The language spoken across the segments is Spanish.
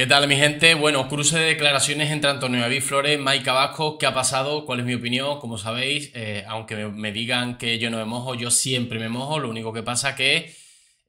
¿Qué tal, mi gente? Bueno, cruce de declaraciones entre Antonio David Flores, Mike Cabasco. ¿Qué ha pasado? ¿Cuál es mi opinión? Como sabéis, eh, aunque me, digan que yo no me mojo, yo siempre me mojo. Lo único que pasa que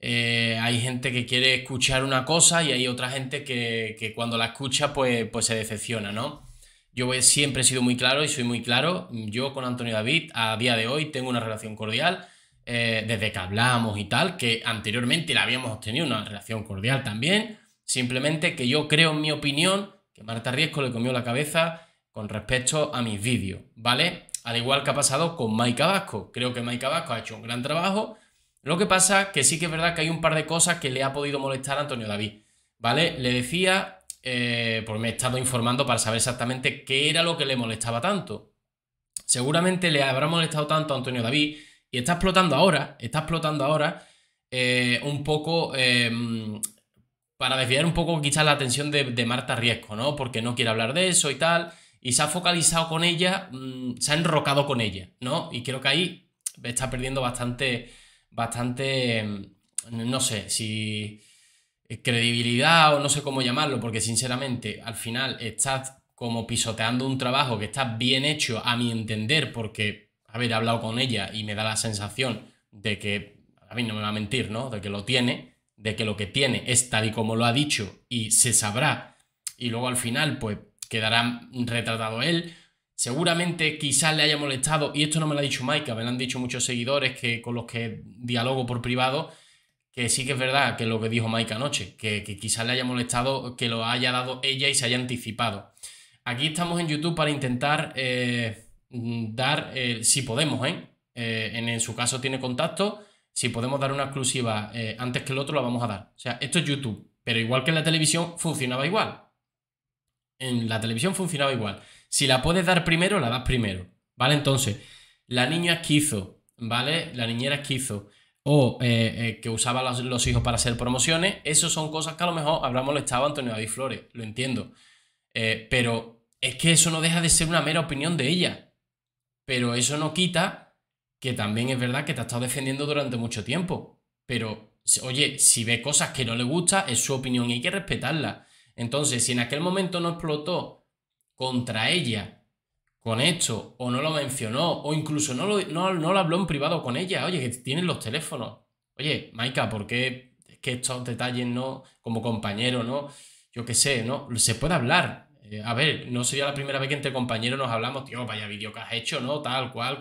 eh, hay gente que quiere escuchar una cosa y hay otra gente que, cuando la escucha, pues, pues se decepciona, ¿no? Yo siempre he sido muy claro y soy muy claro. Yo con Antonio David, a día de hoy, tengo una relación cordial. Eh, desde que hablamos y tal, que anteriormente la habíamos tenido una relación cordial también Simplemente que yo creo, en mi opinión, que Marta Riesco le comió la cabeza con respecto a mis vídeos, ¿vale? Al igual que ha pasado con Mike Vasco. Creo que Mike Abasco ha hecho un gran trabajo. Lo que pasa que sí que es verdad que hay un par de cosas que le ha podido molestar a Antonio David, ¿vale? Le decía, eh, pues me he estado informando para saber exactamente qué era lo que le molestaba tanto. Seguramente le habrá molestado tanto a Antonio David y está explotando ahora, está explotando ahora eh, un poco eh, para desviar un poco quizás la atención de, Marta Riesco, ¿no? Porque no quiere hablar de eso y tal, y se ha focalizado con ella, mm, se ha enrocado con ella, ¿no? Y creo que ahí está perdiendo bastante, bastante, mm, no sé, si eh, credibilidad o no sé cómo llamarlo, porque sinceramente al final estás como pisoteando un trabajo que está bien hecho a mi entender, porque haber hablado con ella y me da la sensación de que, a mí no me va a mentir, ¿no? De que lo tiene de que lo que tiene es tal y como lo ha dicho y se sabrá y luego al final pues quedará retratado él. Seguramente quizás le haya molestado, y esto no me lo ha dicho Maika, me lo han dicho muchos seguidores que, con los que dialogo por privado, que sí que es verdad que lo que dijo Maika anoche, que, quizás le haya molestado que lo haya dado ella y se haya anticipado. Aquí estamos en YouTube para intentar eh, dar, eh, si podemos, ¿eh? en su caso tiene contacto, si podemos dar una exclusiva eh, antes que el otro, la vamos a dar. O sea, esto es YouTube, pero igual que en la televisión funcionaba igual. En la televisión funcionaba igual. Si la puedes dar primero, la das primero. ¿Vale? Entonces, la niña esquizo, ¿vale? La niñera esquizo o eh, eh, que usaba los, hijos para hacer promociones, eso son cosas que a lo mejor habrá molestado a Antonio David Flores, lo entiendo. pero es que eso no deja de ser una mera opinión de ella. Pero eso no quita que también es verdad que te ha estado defendiendo durante mucho tiempo. Pero, oye, si ve cosas que no le gusta, es su opinión y hay que respetarla. Entonces, si en aquel momento no explotó contra ella con esto, o no lo mencionó, o incluso no lo, no, lo habló en privado con ella, oye, que tienen los teléfonos. Oye, Maika, ¿por qué es que estos detalles no, como compañero, no? Yo qué sé, ¿no? Se puede hablar. Eh, a ver, no sería la primera vez que entre compañeros nos hablamos, tío, vaya vídeo que has hecho, ¿no? Tal cual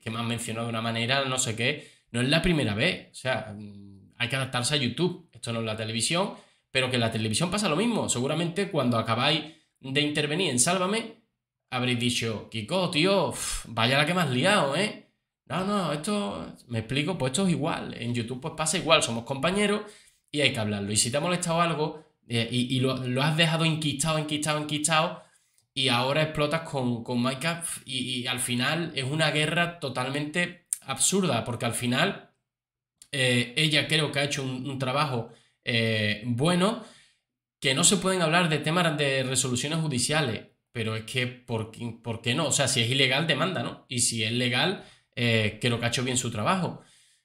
que me han mencionado de una manera, no sé qué. No es la primera vez. O sea, mm, hay que adaptarse a YouTube. Esto no es la televisión, pero que en la televisión pasa lo mismo. Seguramente cuando acabáis de intervenir en Sálvame, habréis dicho, Kiko, tío, vaya la que me has liado, ¿eh? No, no, esto, me explico, pues esto es igual. En YouTube pues pasa igual, somos compañeros y hay que hablarlo. Y si te ha molestado algo eh, y, lo, lo, has dejado enquistado, enquistado, enquistado, y ahora explotas con, con y, al final es una guerra totalmente absurda, porque al final eh, ella creo que ha hecho un, trabajo eh, bueno, que no se pueden hablar de temas de resoluciones judiciales, pero es que, ¿por, ¿por qué no? O sea, si es ilegal, demanda, ¿no? Y si es legal, eh, creo que ha hecho bien su trabajo.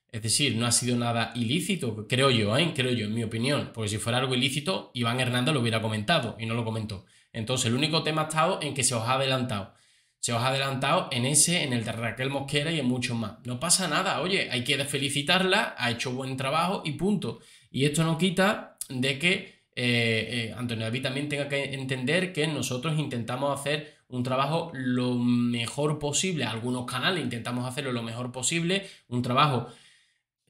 Es decir, no ha sido nada ilícito, creo yo, creo yo, en mi opinión. Porque si fuera algo ilícito, Iván Hernández lo hubiera comentado y no lo comentó. Entonces, el único tema ha estado en que se os ha adelantado. Se os ha adelantado en ese, en el de Raquel Mosquera y en muchos más. No pasa nada, oye, hay que felicitarla, ha hecho buen trabajo y punto. Y esto no quita de que eh, eh, Antonio David también tenga que entender que nosotros intentamos hacer un trabajo lo mejor posible. Algunos canales intentamos hacerlo lo mejor posible, un trabajo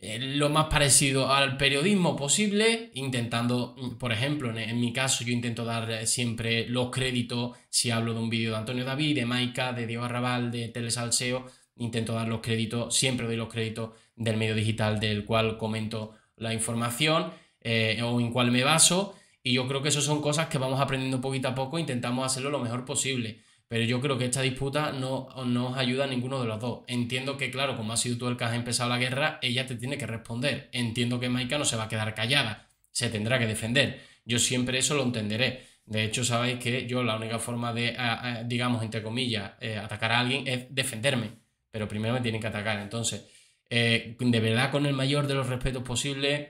eh, lo más parecido al periodismo posible, intentando, mm, por ejemplo, en, mi caso yo intento dar eh, siempre los créditos, si hablo de un vídeo de Antonio David, de Maika, de Diego Arrabal, de Telesalseo, intento dar los créditos, siempre doy los créditos del medio digital del cual comento la información eh, o en cual me baso, y yo creo que eso son cosas que vamos aprendiendo poquito a poco, intentamos hacerlo lo mejor posible. Pero yo creo que esta disputa no, no os ayuda a ninguno de los dos. Entiendo que, claro, como ha sido tú el que has empezado la guerra, ella te tiene que responder. Entiendo que Maika no se va a quedar callada, se tendrá que defender. Yo siempre eso lo entenderé. De hecho, sabéis que yo la única forma de, digamos, entre comillas, eh, atacar a alguien es defenderme. Pero primero me tienen que atacar. Entonces, eh, de verdad, con el mayor de los respetos posibles,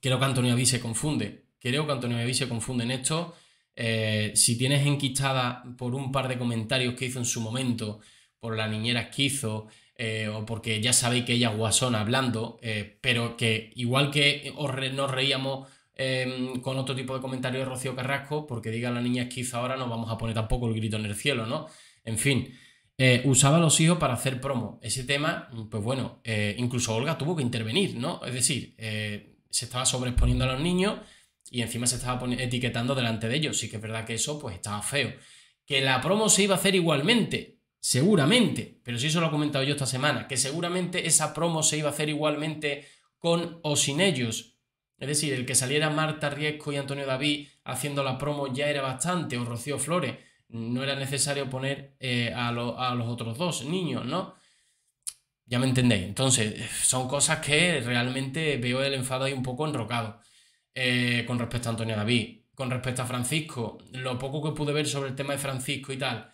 creo que Antonio Aví se confunde. Creo que Antonio Aví se confunde en esto eh, si tienes enquistada por un par de comentarios que hizo en su momento, por la niñera que hizo, eh, o porque ya sabéis que ella es guasona hablando, eh, pero que igual que os nos reíamos em, con otro tipo de comentarios de Rocío Carrasco, porque diga la niña esquiza ahora, no vamos a poner tampoco el grito en el cielo, ¿no? En fin, usaba a los hijos para hacer promo. Ese tema, pues bueno, incluso Olga tuvo que intervenir, ¿no? Es decir, se estaba sobreexponiendo a los niños y encima se estaba etiquetando delante de ellos. Sí que es verdad que eso pues estaba feo. Que la promo se iba a hacer igualmente, seguramente, pero si eso lo he comentado yo esta semana, que seguramente esa promo se iba a hacer igualmente con o sin ellos. Es decir, el que saliera Marta Riesco y Antonio David haciendo la promo ya era bastante, o Rocío Flores. No era necesario poner eh, a, a los otros dos niños, ¿no? Ya me entendéis. Entonces, son cosas que realmente veo el enfado ahí un poco enrocado. Eh, con respecto a Antonio David, con respecto a Francisco, lo poco que pude ver sobre el tema de Francisco y tal.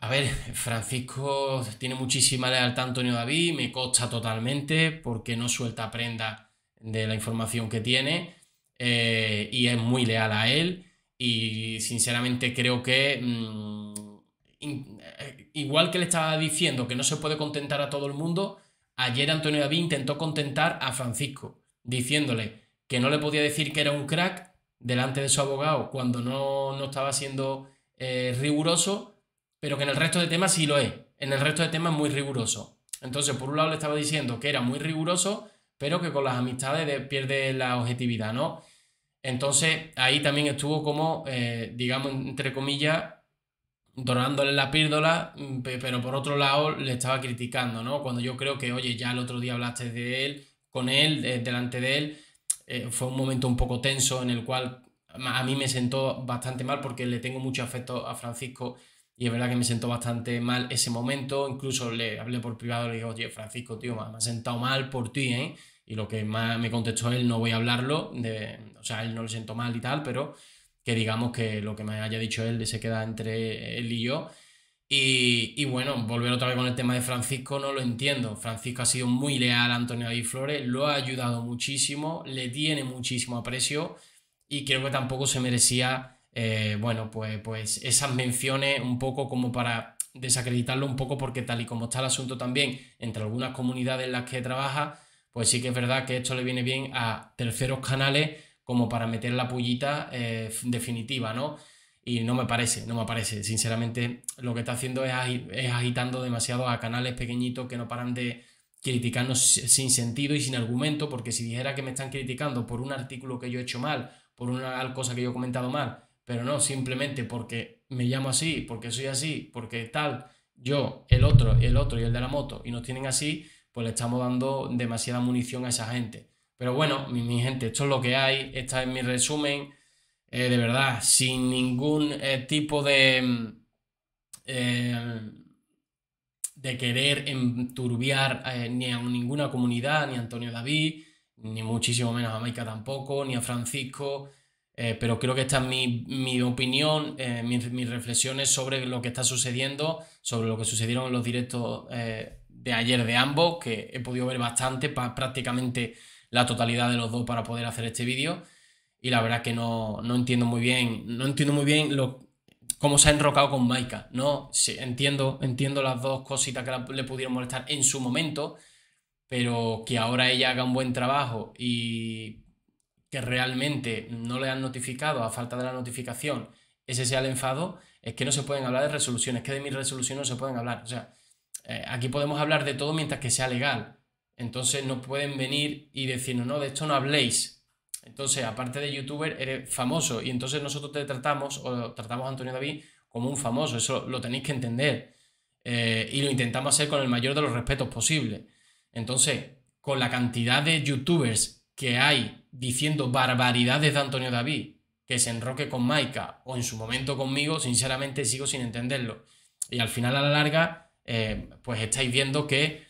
A ver, Francisco tiene muchísima lealtad a Antonio David, me cocha totalmente porque no suelta prenda de la información que tiene eh, y es muy leal a él y sinceramente creo que mm, eh, igual que le estaba diciendo que no se puede contentar a todo el mundo, ayer Antonio David intentó contentar a Francisco diciéndole que no le podía decir que era un crack delante de su abogado cuando no, estaba siendo eh, riguroso, pero que en el resto de temas sí lo es. En el resto de temas muy riguroso. Entonces, por un lado le estaba diciendo que era muy riguroso, pero que con las amistades pierde la objetividad, ¿no? Entonces, ahí también estuvo como, eh, digamos, entre comillas, dorándole la pírdola, mm, pero por otro lado le estaba criticando, ¿no? Cuando yo creo que, oye, ya el otro día hablaste de él, con él, eh, delante de él, eh, fue un momento un poco tenso en el cual a mí me sentó bastante mal porque le tengo mucho afecto a Francisco y es verdad que me sentó bastante mal ese momento. Incluso le hablé por privado, le dije, oye, Francisco, tío, me ha sentado mal por ti, ¿eh? Y lo que más me contestó él, no voy a hablarlo, o sea, él no le sentó mal y tal, pero que digamos que lo que me haya dicho él se queda entre él y yo y, bueno, volver otra vez con el tema de Francisco, no lo entiendo. Francisco ha sido muy leal a Antonio David Flores, lo ha ayudado muchísimo, le tiene muchísimo aprecio y creo que tampoco se merecía, eh, bueno, pues, pues esas menciones un poco como para desacreditarlo un poco porque tal y como está el asunto también entre algunas comunidades en las que trabaja, pues sí que es verdad que esto le viene bien a terceros canales como para meter la pullita eh, definitiva, ¿no? y no me parece, no me parece. Sinceramente, lo que está haciendo es, agitando demasiado a canales pequeñitos que no paran de criticarnos sin sentido y sin argumento, porque si dijera que me están criticando por un artículo que yo he hecho mal, por una cosa que yo he comentado mal, pero no, simplemente porque me llamo así, porque soy así, porque tal, yo, el otro, el otro y el de la moto, y nos tienen así, pues le estamos dando demasiada munición a esa gente. Pero bueno, mi, mi gente, esto es lo que hay, este es mi resumen. Eh, de verdad, sin ningún eh, tipo de, mm, eh, de querer enturbiar ni a ninguna comunidad, ni a Antonio David, ni muchísimo menos a Maika tampoco, ni a Francisco. pero creo que esta es mi, opinión, mis, reflexiones sobre lo que está sucediendo, sobre lo que sucedieron en los directos de ayer de ambos, que he podido ver bastante, prácticamente la totalidad de los dos para poder hacer este vídeo y la verdad que no, no entiendo muy bien, no entiendo muy bien lo, cómo se ha enrocado con Maika, ¿no? entiendo, entiendo las dos cositas que le pudieron molestar en su momento, pero que ahora ella haga un buen trabajo y que realmente no le han notificado, a falta de la notificación, ese sea el enfado, es que no se pueden hablar de resoluciones, que de mi resolución no se pueden hablar. O sea, eh, aquí podemos hablar de todo mientras que sea legal. Entonces no pueden venir y decirnos, no, de esto no habléis, entonces, aparte de youtuber, eres famoso y entonces nosotros te tratamos, o tratamos a Antonio David como un famoso, eso lo tenéis que entender. Eh, y lo intentamos hacer con el mayor de los respetos posible. Entonces, con la cantidad de youtubers que hay diciendo barbaridades de Antonio David, que se enroque con Maika o en su momento conmigo, sinceramente sigo sin entenderlo. Y al final, a la larga, eh, pues estáis viendo que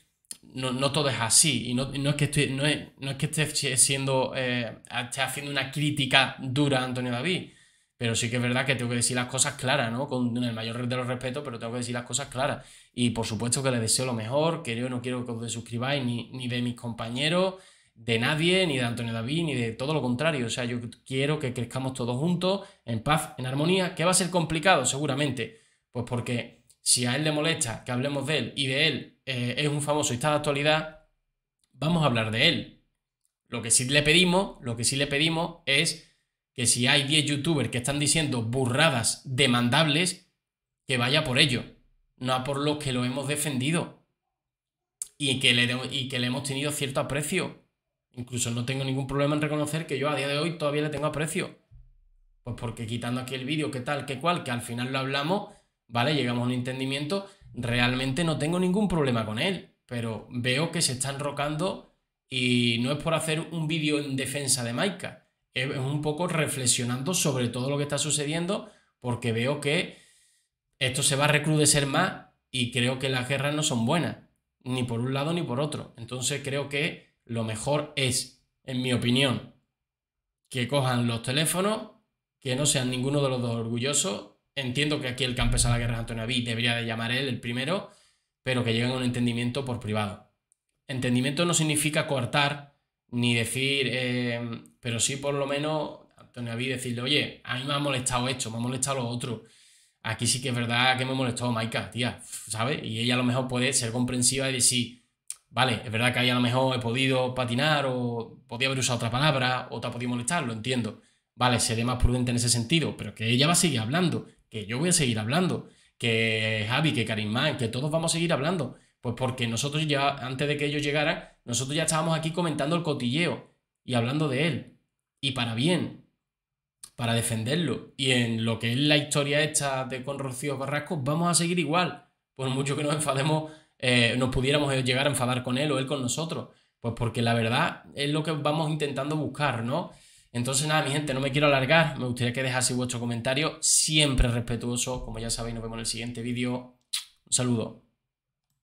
no, todo es así. Y no, es, que estoy, no, no es que esté, siendo, eh, haciendo una crítica dura a Antonio David. Pero sí que es verdad que tengo que decir las cosas claras, ¿no? Con el mayor de los respetos, pero tengo que decir las cosas claras. Y por supuesto que le deseo lo mejor, que yo no quiero que os desuscribáis ni, ni de mis compañeros, de nadie, ni de Antonio David, ni de todo lo contrario. O sea, yo quiero que crezcamos todos juntos, en paz, en armonía, que va a ser complicado seguramente. Pues porque si a él le molesta que hablemos de él y de él eh, es un famoso y está de actualidad, vamos a hablar de él. Lo que sí le pedimos, lo que sí le pedimos es que si hay 10 youtubers que están diciendo burradas demandables, que vaya por ello, no a por los que lo hemos defendido y que le, y que le hemos tenido cierto aprecio. Incluso no tengo ningún problema en reconocer que yo a día de hoy todavía le tengo aprecio. Pues porque quitando aquí el vídeo, qué tal, qué cual, que al final lo hablamos, ¿vale? Llegamos a un entendimiento realmente no tengo ningún problema con él, pero veo que se están rocando y no es por hacer un vídeo en defensa de Maika, es un poco reflexionando sobre todo lo que está sucediendo porque veo que esto se va a recrudecer más y creo que las guerras no son buenas, ni por un lado ni por otro. Entonces creo que lo mejor es, en mi opinión, que cojan los teléfonos, que no sean ninguno de los dos orgullosos Entiendo que aquí el que ha la guerra es Antonio Aví, debería de llamar él el primero, pero que lleguen a un entendimiento por privado. Entendimiento no significa cortar ni decir, eh, pero sí por lo menos Antonio Aví decirle, oye, a mí me ha molestado esto, me ha molestado lo otro. Aquí sí que es verdad que me ha molestado Maika, tía, ¿sabes? Y ella a lo mejor puede ser comprensiva y decir, vale, es verdad que ahí a lo mejor he podido patinar o podía haber usado otra palabra o te ha podido molestar, lo entiendo. Vale, seré más prudente en ese sentido, pero que ella va a seguir hablando que yo voy a seguir hablando, que Javi, que Karimán, que todos vamos a seguir hablando. Pues porque nosotros ya, antes de que ellos llegaran, nosotros ya estábamos aquí comentando el cotilleo y hablando de él. Y para bien, para defenderlo. Y en lo que es la historia esta de con Rocío Carrasco, vamos a seguir igual. Por mucho que nos enfademos, eh, nos pudiéramos llegar a enfadar con él o él con nosotros. Pues porque la verdad es lo que vamos intentando buscar, ¿no? Entonces nada, mi gente, no me quiero alargar, me gustaría que dejaseis vuestro comentario, siempre respetuoso, como ya sabéis, nos vemos en el siguiente vídeo. Un saludo.